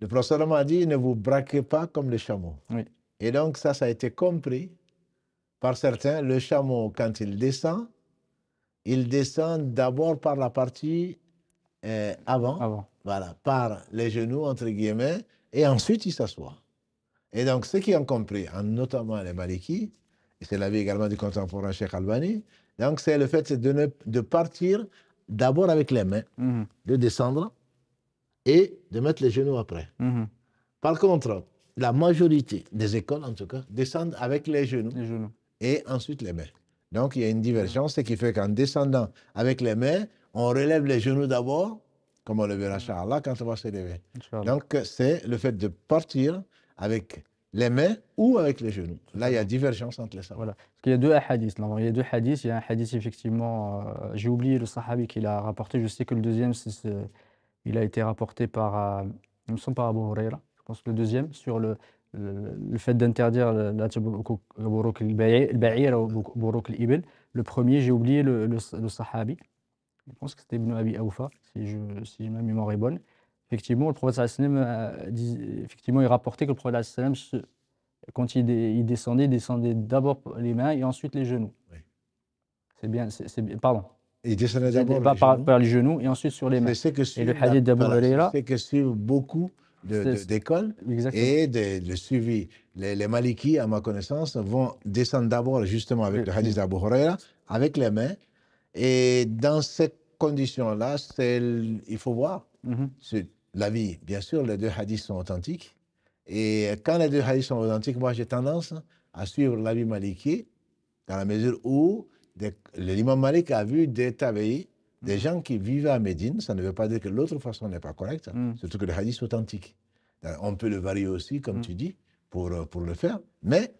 Le prophète a dit ne vous braquez pas comme les chameaux. Et donc, ça, ça a été compris par certains. Le chameau, quand il descend, il descend d'abord par la partie euh, avant, Voilà, par les genoux, entre guillemets, et ensuite il s'assoit. Et donc, ceux qui ont compris, hein, notamment les Malikis, et c'est l'avis également du contemporain Cheikh Albani, donc c'est le fait de, ne, de partir d'abord avec les mains, mhm. de descendre, et de mettre les genoux après. Mhm. Par contre, la majorité des écoles, en tout cas, descendent avec les genoux, les genoux. et ensuite les mains. Donc, il y a une divergence, ce qui fait qu'en descendant avec les mains, on relève les genoux d'abord, comme on le verra, Inch'Allah, quand on va se lever. Donc, c'est le fait de partir avec les mains ou avec les genoux. Là, il y a divergence entre les savants. Voilà. Parce qu'il y a deux hadiths. Il y a deux hadiths. Il y a un hadith, effectivement, euh, j'ai oublié le sahabi qui l'a rapporté. Je sais que le deuxième, c'est il a été rapporté par, euh, il me par Abu Huraira, je pense le deuxième, sur le, le, le fait d'interdire le Le premier, j'ai oublié le, le, sahabi. Je pense que c'était Ibn Abi Aoufa, si, je, si ma mémoire est bonne. Effectivement, le prophète sallam, euh, effectivement, il rapportait que le prophète sallam, quand il, il descendait, il descendait d'abord les mains et ensuite les genoux. Oui. C'est bien, c'est bien, pardon, il descendait d'abord par, les genoux et ensuite sur les mains. que et le hadith d'Abu Huraira. C'est que sur beaucoup d'écoles et de, suivi. Les, Malikis, à ma connaissance, vont descendre d'abord justement avec le, hadith d'Abu Huraira, avec les mains. Et dans cette condition-là, il faut voir. Mm-hmm. La vie, bien sûr, les deux hadiths sont authentiques. Et quand les deux hadiths sont authentiques, moi j'ai tendance à suivre l'avis maliki, dans la mesure où l'imam Malik a vu des tabéis, des gens qui vivaient à Médine, ça ne veut pas dire que l'autre façon n'est pas correcte, hmm. surtout que le hadith est authentique. Euh, on peut le varier aussi, comme hmm. tu dis, pour, euh, pour le faire. Mais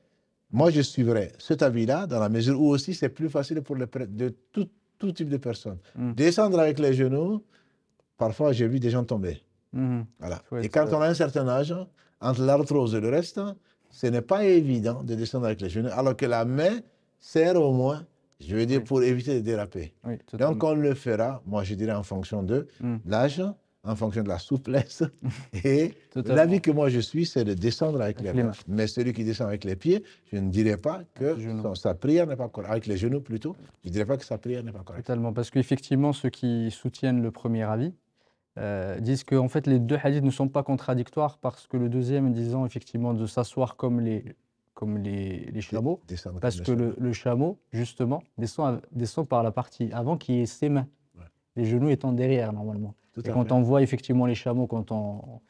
moi, je suivrai cet avis-là, dans la mesure où aussi c'est plus facile pour de tout, tout, type de personnes. Hmm. Descendre avec les genoux, parfois j'ai vu des gens tomber. Voilà. Et quand on a un certain âge, entre l'arthrose et le reste, ce n'est pas évident de descendre avec les genoux, alors que la main sert au moins je veux dire, pour éviter de déraper. Donc, on le fera, moi, je dirais, en fonction de hmm. l'âge, en fonction de la souplesse. Et l'avis que moi, je suis, c'est de descendre avec, les, mains. Mais celui qui descend avec les pieds, je ne dirais pas que sa prière n'est pas correcte. Avec les genoux, plutôt, je ne dirais pas que sa prière n'est pas correcte. Totalement, parce qu'effectivement, ceux qui soutiennent le premier avis, euh, disent qu'en fait les deux hadiths ne sont pas contradictoires parce que le deuxième disant effectivement de s'asseoir comme les comme les, chameaux, parce que le, chameau, justement, descend, descend par la partie avant qui est ses mains, les genoux étant derrière normalement. et quand on voit effectivement les chameaux, quand on,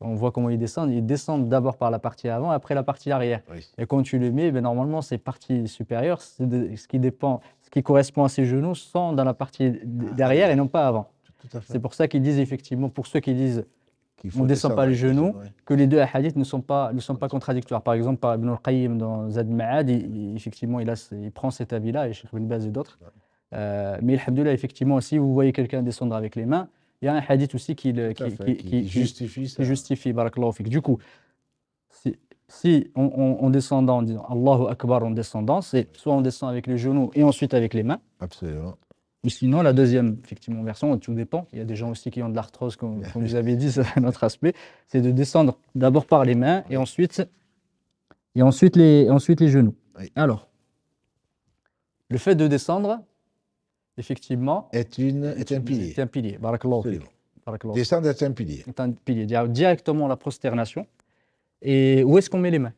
on voit comment ils descendent, ils descendent d'abord par la partie avant, après la partie arrière. Et quand tu le mets, ben, normalement, ces parties supérieures, ce, qui dépend, ce qui correspond à ses genoux, sont dans la partie ah, derrière et non pas avant. C'est pour ça qu'ils disent effectivement, pour ceux qui disent on ne descend pas les genoux, que les deux hadiths ne sont pas, ne sont pas contradictoires. Par exemple, par Ibn al-Qayyim dans Zad Ma'ad, effectivement, il, il prend cet avis-là, et cherche une base et d'autres. Euh, mais Alhamdulillah, effectivement, si vous voyez quelqu'un descendre avec les mains, il y a un hadith aussi qui, qui, qui, justifie ça. Qui Du coup, si, si on, en disant Allahu Akbar en descendant, c'est soit on descend avec les genoux et ensuite avec les mains. Absolument sinon, la deuxième effectivement, version, tout dépend. Il y a des gens aussi qui ont de l'arthrose, comme, vous avez dit, c'est un autre aspect. C'est de descendre d'abord par les mains et ensuite, et ensuite, les, ensuite les genoux. Alors, le fait de descendre, effectivement, est, une, est, un pilier. C'est un pilier. Descendre est un pilier. pilier. directement la prosternation. Et où est-ce qu'on met les mains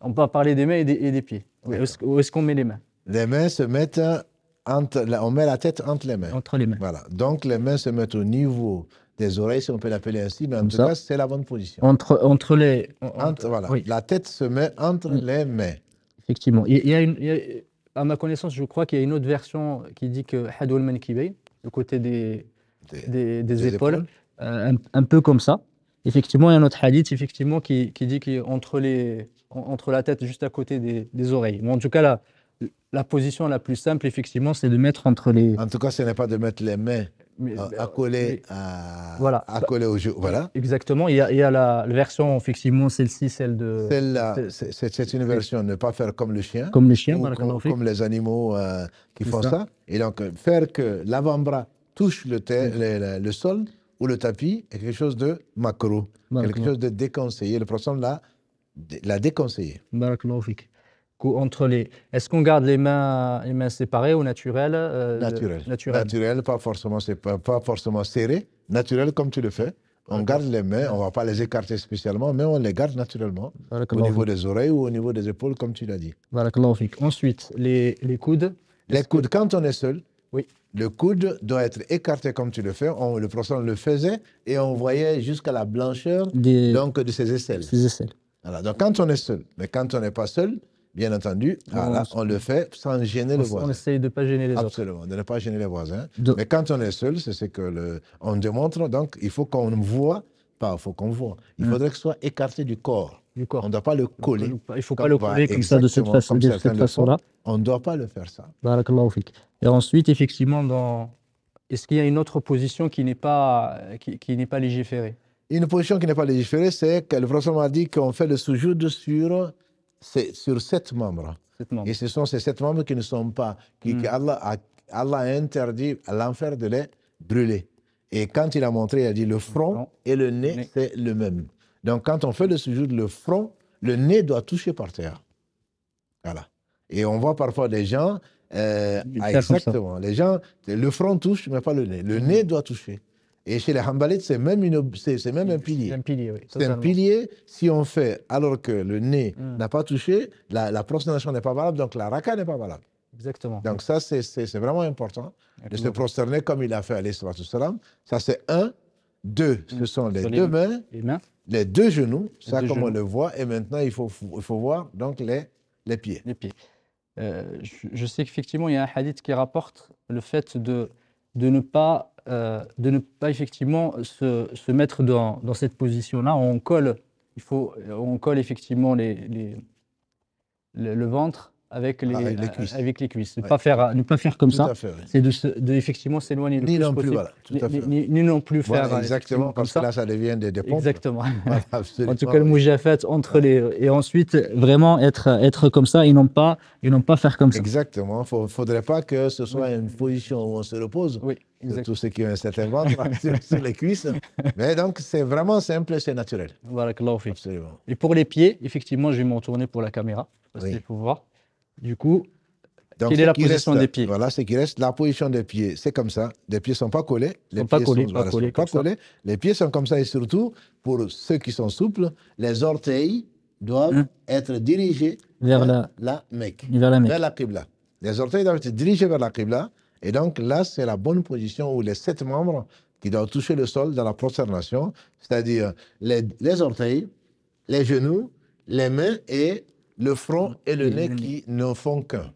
On peut parler des mains et des, pieds. Où est-ce, qu'on met les mains Les mains se mettent on met la tête entre les mains. Entre les mains. Voilà. Donc les mains se mettent au niveau des oreilles, si on peut l'appeler ainsi, mais en tout cas, c'est la bonne position. Entre, entre les. voilà. La tête se met entre les mains. Effectivement. Il y a une, à ma connaissance, je crois qu'il y a une autre version qui dit que Hadou al du le côté des, des, épaules, euh, un, peu comme ça. Effectivement, il y a un autre hadith effectivement, qui, qui dit qu'entre les, entre la tête juste à côté des, oreilles. Mais en tout cas, là, la position la plus simple, effectivement, c'est de mettre entre les. En tout cas, ce n'est pas de mettre les mains euh, ben, accolées à, voilà. au jeu. Voilà. Exactement. Il y a, la version, effectivement, celle-ci, celle de. Celle-là, c'est une version, ne pas faire comme le chien. Comme le chien, comme, comme, les animaux euh, qui font ça. Et donc, faire que l'avant-bras touche le, le, sol ou le tapis est quelque chose de macro, quelque chose de déconseillé. Le professeur l'a déconseillé. Barakallahu entre les. Est-ce qu'on garde les mains, les mains séparées ou naturelles euh, Naturelles, Naturel. Naturel. pas forcément, serrées, naturelles forcément comme tu le fais. On garde les mains, on ne va pas les écarter spécialement, mais on les garde naturellement au niveau des oreilles ou au niveau des épaules, comme tu l'as dit. Ensuite, les, les coudes. Les coudes, quand on est seul, oui. le coude doit être écarté comme tu le fais. On, le professeur le faisait et on voyait jusqu'à la blancheur des... donc, de ses aisselles. Ses donc, quand on est seul, mais quand on n'est pas seul, bien entendu. Ah, on, le fait sans gêner les le voisin. On essaye de ne pas gêner les autres. Absolument, de ne pas gêner les voisins. Mais quand on est seul, c'est ce que le, on démontre. Donc, il faut qu'on voit, pas, il faut qu'on voit. Il hum. faudrait que ce soit écarté du corps. Du corps. On ne doit pas le coller. Il ne faut pas le coller comme ça, de cette façon-là. on ne doit pas le faire ça. Et ensuite, effectivement, dans... est-ce qu'il y a une autre position qui n'est pas, qui, n'est pas légiférée Une position qui n'est pas légiférée, c'est que le professeur m'a dit qu'on fait le sujoud sur c'est sur sept membres. Et ce sont ces sept membres qui ne sont pas, qui, hmm. Allah, a, interdit à l'enfer de les brûler. Et quand il a montré, il a dit le front, et le nez, c'est le même. Donc quand on fait le de le front, le nez doit toucher par terre. Voilà. Et on voit parfois des gens, euh, ah, exactement, les gens, le front touche, mais pas le nez. Le hmm. nez doit toucher. Et chez les Hanbalites, c'est même, une, c'est, même un pilier. C'est un pilier, oui. C'est un pilier si on fait, alors que le nez hmm. n'a pas touché, la, la prosternation n'est pas valable, donc la raka n'est pas valable. Exactement. Donc ça, c'est, vraiment important de se prosterner comme il a fait à l'Esprit-Salam. Ça, c'est un, deux. Ce hmm. sont les deux mains, les, deux genoux, ça, comme on le voit. Et maintenant, il faut, il faut voir donc les, les pieds. Les pieds. Euh, je, sais qu'effectivement, il y a un hadith qui rapporte le fait de de ne pas, euh, de ne pas effectivement se, se mettre dans, dans cette position-là. On colle, il faut, on colle effectivement les, les, le, ventre avec les, avec les cuisses. Ne, pas faire, euh, ne pas faire comme ça. C'est de, effectivement s'éloigner le ni plus non possible. Plus, voilà, Ni, non plus faire. Euh, exactement, comme ça, là, ça devient des, dépenses. Exactement. en tout cas, le fait entre les. Et ensuite, vraiment être, être comme ça et non pas, ils n'ont pas faire comme ça. Exactement. Il ne faudrait pas que ce soit une position où on se repose. Oui. tous ceux qui ont un certain ventre sur les cuisses. Mais donc, c'est vraiment simple, c'est naturel. Voilà, Absolument. Et pour les pieds, effectivement, je vais m'en tourner pour la caméra, parce qu'il faut voir. Du coup, donc, quelle est, la position des pieds Voilà, c'est qui reste la position des pieds. C'est comme ça. Les pieds ne sont pas collés. Les pieds sont, pas collés, Les pieds sont comme ça. Et surtout, pour ceux qui sont souples, les orteils doivent hein être dirigés vers, la, Mecque. Vers la Qibla. Les orteils doivent être dirigés vers la Qibla. Et donc là, c'est la bonne position où les sept membres qui doivent toucher le sol dans la prosternation, c'est-à-dire les orteils, les genoux, les mains et le front et le mm. nez qui ne font qu'un.